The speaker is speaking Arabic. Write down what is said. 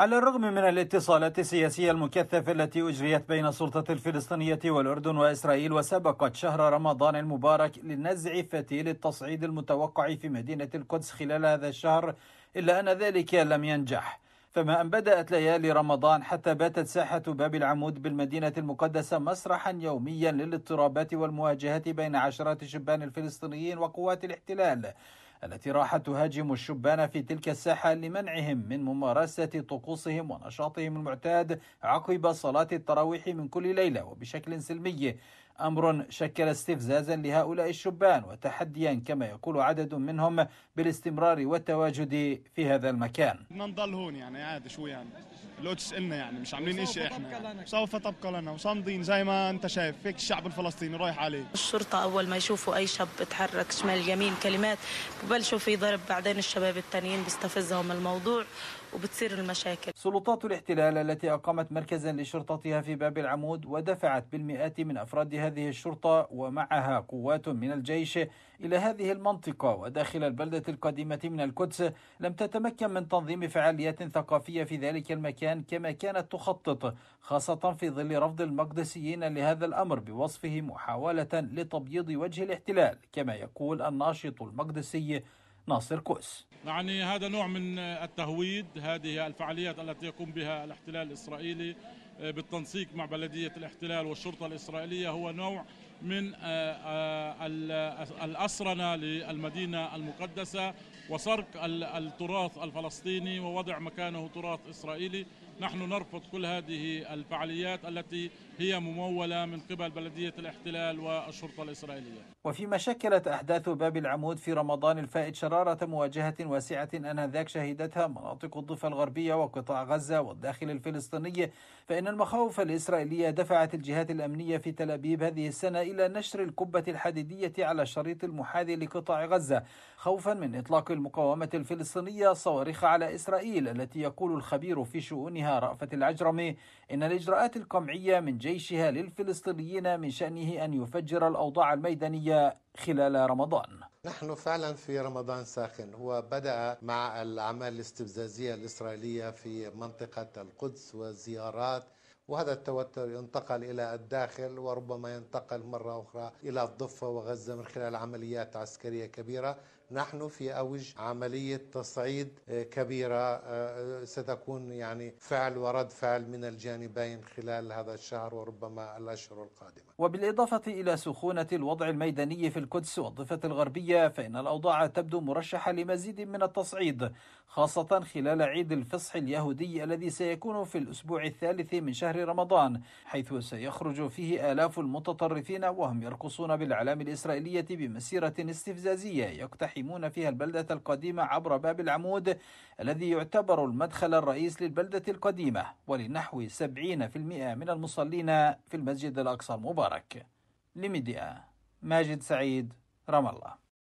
على الرغم من الاتصالات السياسية المكثفة التي أجريت بين السلطة الفلسطينية والأردن وإسرائيل وسبقت شهر رمضان المبارك لنزع فتيل التصعيد المتوقع في مدينة القدس خلال هذا الشهر إلا أن ذلك لم ينجح فما أن بدأت ليالي رمضان حتى باتت ساحة باب العمود بالمدينة المقدسة مسرحا يوميا للاضطرابات والمواجهات بين عشرات الشبان الفلسطينيين وقوات الاحتلال التي راحت تهاجم الشبان في تلك الساحة لمنعهم من ممارسة طقوسهم ونشاطهم المعتاد عقب صلاة التراويح من كل ليلة وبشكل سلمي أمر شكل استفزازا لهؤلاء الشبان وتحديا كما يقول عدد منهم بالاستمرار والتواجد في هذا المكان بدنا نضل هون يعني عادي شو يعني لو تسألنا يعني مش عاملين شيء إحنا يعني. سوف تبقى لنا وصامدين زي ما أنت شايف فيك الشعب الفلسطيني رايح عليه الشرطة أول ما يشوفوا أي شاب بتحرك شمال يمين كلمات ببلشوا في ضرب بعدين الشباب الثانيين بيستفزهم الموضوع وبتصير المشاكل سلطات الاحتلال التي أقامت مركزا لشرطتها في باب العمود ودفعت بالمئات من أفرادها هذه الشرطة ومعها قوات من الجيش إلى هذه المنطقة وداخل البلدة القديمة من القدس لم تتمكن من تنظيم فعاليات ثقافية في ذلك المكان كما كانت تخطط خاصة في ظل رفض المقدسيين لهذا الأمر بوصفه محاولة لتبييض وجه الاحتلال كما يقول الناشط المقدسي ناصر كؤس يعني هذا نوع من التهويد هذه الفعاليات التي يقوم بها الاحتلال الإسرائيلي آه، بالتنسيق مع بلدية الاحتلال والشرطة الإسرائيلية هو نوع من آه، آه، الأسرنة للمدينة المقدسة وسرق التراث الفلسطيني ووضع مكانه تراث إسرائيلي نحن نرفض كل هذه الفعاليات التي هي ممولة من قبل بلدية الاحتلال والشرطة الإسرائيلية وفيما شكلت أحداث باب العمود في رمضان الفائت شرارة مواجهة واسعة أنذاك شهدتها مناطق الضفة الغربية وقطاع غزة والداخل الفلسطيني فإن المخاوف الإسرائيلية دفعت الجهات الأمنية في تل أبيب هذه السنة إلى نشر القبة الحديدية على الشريط المحاذي لقطاع غزة خوفا من إطلاق المقاومة الفلسطينية صواريخ على إسرائيل التي يقول الخبير في شؤونها رأفة رأفت العجرمي إن الإجراءات القمعية من جيشها للفلسطينيين من شأنه أن يفجر الأوضاع الميدانية خلال رمضان نحن فعلا في رمضان ساخن هو بدأ مع الأعمال الاستفزازية الإسرائيلية في منطقة القدس وزيارات وهذا التوتر ينتقل الى الداخل وربما ينتقل مره اخرى الى الضفه وغزه من خلال عمليات عسكريه كبيره، نحن في أوج عملية تصعيد آه، كبيرة آه، آه، ستكون يعني فعل ورد فعل من الجانبين خلال هذا الشهر وربما الأشهر القادمة وبالإضافة إلى سخونة الوضع الميداني في القدس والضفة الغربية فإن الأوضاع تبدو مرشحة لمزيد من التصعيد خاصة خلال عيد الفصح اليهودي الذي سيكون في الأسبوع الثالث من شهر رمضان حيث سيخرج فيه آلاف المتطرفين وهم يرقصون بالأعلام الإسرائيلية بمسيرة استفزازية يقتحم يقيمون فيها البلدة القديمة عبر باب العمود الذي يعتبر المدخل الرئيس للبلدة القديمة ولنحو 70% من المصلين في المسجد الأقصى المبارك لميديا ماجد سعيد رام الله